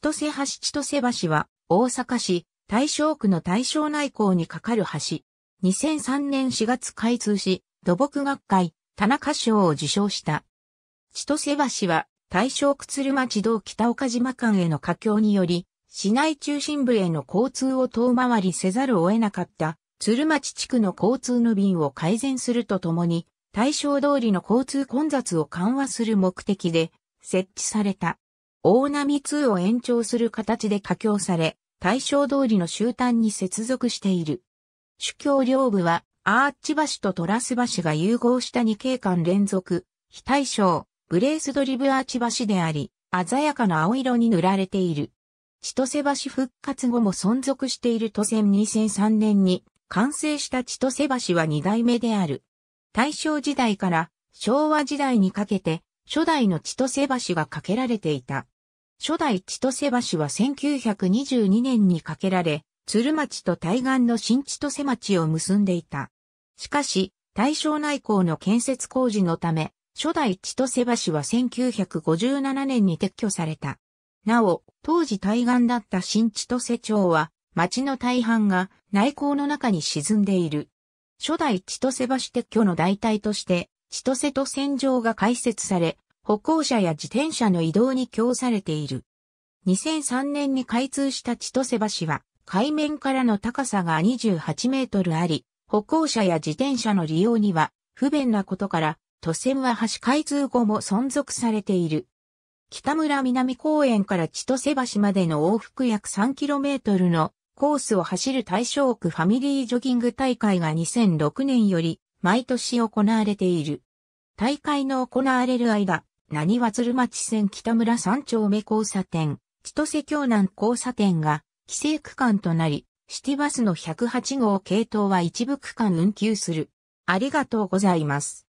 千歳橋千歳橋は、大阪市、大正区の大正内港に架かる橋。2003年4月開通し、土木学会、田中賞を受賞した。千歳橋は、大正区鶴町道北岡島間への架橋により、市内中心部への交通を遠回りせざるを得なかった、鶴町地区の交通の便を改善するとともに、大正通りの交通混雑を緩和する目的で設置された。大波2を延長する形で架橋され、大正通りの終端に接続している。主橋両部は、アーチ橋とトラス橋が融合した2景観連続、非対称、ブレースドリブアーチ橋であり、鮮やかな青色に塗られている。千歳橋復活後も存続している都線2003年に完成した千歳橋は2代目である。大正時代から昭和時代にかけて初代の千歳橋が架けられていた。初代千歳橋は1922年に架けられ、鶴町と対岸の新千歳町を結んでいた。しかし、大正内港の建設工事のため、初代千歳橋は1957年に撤去された。なお、当時対岸だった新千歳町は、町の大半が内港の中に沈んでいる。初代千歳橋撤去の代替として、千歳と線上が開設され、歩行者や自転車の移動に供されている。2003年に開通した千歳橋は、海面からの高さが28メートルあり、歩行者や自転車の利用には不便なことから、都線は橋開通後も存続されている。北村南公園から千歳橋までの往復約3トルのコースを走る大正区ファミリージョギング大会が2006年より毎年行われている。大会の行われる間、何は鶴町線北村三丁目交差点、千歳京南交差点が規制区間となり、シティバスの108号系統は一部区間運休する。ありがとうございます。